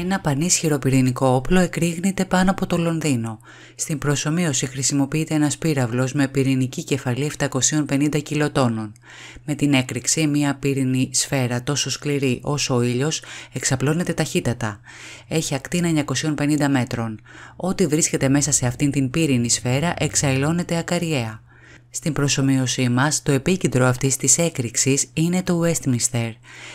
Ένα πανίσχυρο πυρηνικό όπλο εκρήγνεται πάνω από το Λονδίνο. Στην προσωμείωση χρησιμοποιείται ένας πύραυλος με πυρηνική κεφαλή 750 κιλοτόνων. Με την έκρηξη, μια πυρηνή σφαίρα τόσο σκληρή όσο ο ήλιος εξαπλώνεται ταχύτατα. Έχει ακτίνα 950 μέτρων. Ό,τι βρίσκεται μέσα σε αυτήν την πυρηνή σφαίρα εξαϊλώνεται ακαριέα. Στην προσωμείωσή μας, το επίκεντρο αυτής της έκρηξης είναι το Westminster.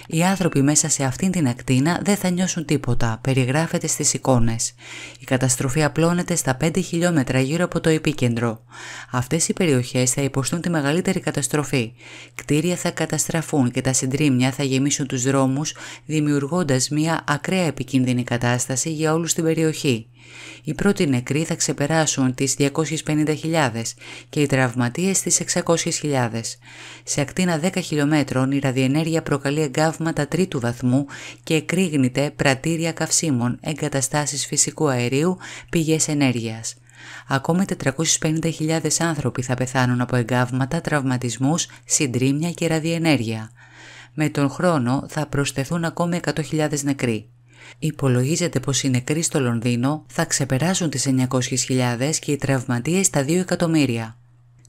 Οι άνθρωποι μέσα σε αυτήν την ακτίνα δεν θα νιώσουν τίποτα, περιγράφεται στις εικόνες. Η καταστροφή απλώνεται στα 5 χιλιόμετρα γύρω από το επίκεντρο. Αυτές οι περιοχές θα υποστούν τη μεγαλύτερη καταστροφή. Κτίρια θα καταστραφούν και τα συντρίμμια θα γεμίσουν τους δρόμους, δημιουργώντας μια ακραία επικίνδυνη κατάσταση για όλους την περιοχή. Οι πρώτοι νεκροί θα ξεπεράσουν τις 250.000 και οι τραυματίες τις 600.000. Σε ακτίνα 10 χιλιόμετρων η ραδιενέργεια προκαλεί εγκάβματα τρίτου βαθμού και εκρήγνεται πρατήρια καυσίμων, εγκαταστάσεις φυσικού αερίου, πηγές ενέργειας. Ακόμη 450.000 άνθρωποι θα πεθάνουν από εγκάβματα, τραυματισμούς, συντρίμια και ραδιενέργεια. Με τον χρόνο θα προσθεθούν ακόμη 100.000 νεκροί. Υπολογίζεται πως οι νεκροί στο Λονδίνο θα ξεπεράσουν τις 900.000 και οι τραυματίες τα 2 εκατομμύρια.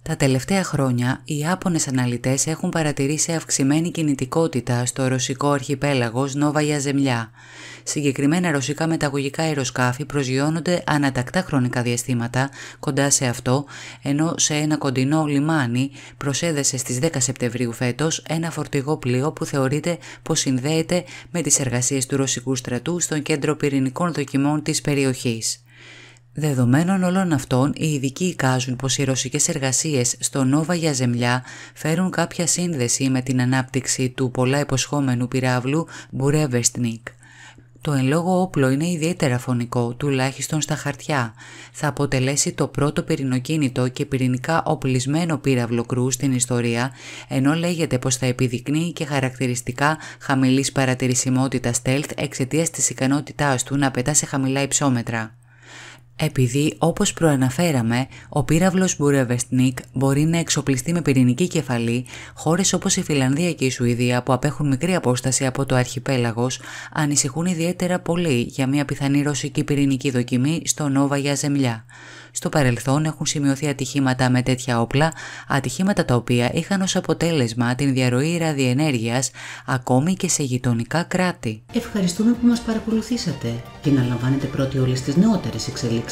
Τα τελευταία χρόνια, οι Άπωνες αναλυτές έχουν παρατηρήσει αυξημένη κινητικότητα στο ρωσικό αρχιπέλαγος Νόβα Ζεμιά. Συγκεκριμένα ρωσικά μεταγωγικά αεροσκάφη προσγειώνονται ανατακτά χρονικά διαστήματα κοντά σε αυτό, ενώ σε ένα κοντινό λιμάνι προσέδεσε στις 10 Σεπτεμβρίου φέτος ένα φορτηγό πλοίο που θεωρείται πως συνδέεται με τις εργασίες του ρωσικού στρατού στον κέντρο πυρηνικών δοκιμών της περιοχής. Δεδομένων όλων αυτών, οι ειδικοί εικάζουν πως οι ρωσικές εργασίες στο Νόβα για Ζεμιά φέρουν κάποια σύνδεση με την ανάπτυξη του πολλά υποσχόμενου πυράβλου Μπουρέβεστνικ. Το εν λόγω όπλο είναι ιδιαίτερα φωνικό, τουλάχιστον στα χαρτιά. Θα αποτελέσει το πρώτο πυρηνοκίνητο και πυρηνικά οπλισμένο πύραυλο κρού στην ιστορία, ενώ λέγεται πως θα επιδεικνύει και χαρακτηριστικά χαμηλής παρατηρησιμότητας stealth εξαιτίας της ικανότητάς του να πετά σε χαμηλά υψόμετρα. Επειδή, όπως προαναφέραμε, ο πύραυλος Μπουρεβεστνίκ μπορεί να εξοπλιστεί με πυρηνική κεφαλή, χώρες όπως η Φιλανδία και η Σουηδία που απέχουν μικρή απόσταση από το αρχιπέλαγος ανησυχούν ιδιαίτερα πολύ για μια πιθανή ρωσική πυρηνική δοκιμή στο Νόβα για Ζεμιά. Στο παρελθόν έχουν σημειωθεί ατυχήματα με τέτοια όπλα, ατυχήματα τα οποία είχαν ως αποτέλεσμα την διαρροή ραδιενέργειας ακόμη και σε γειτονικά κράτη. Ευχαριστούμε που μας παρακολουθήσατε και να λαμβάνετε πρώτοι όλες τις νεότερες εξελίξεις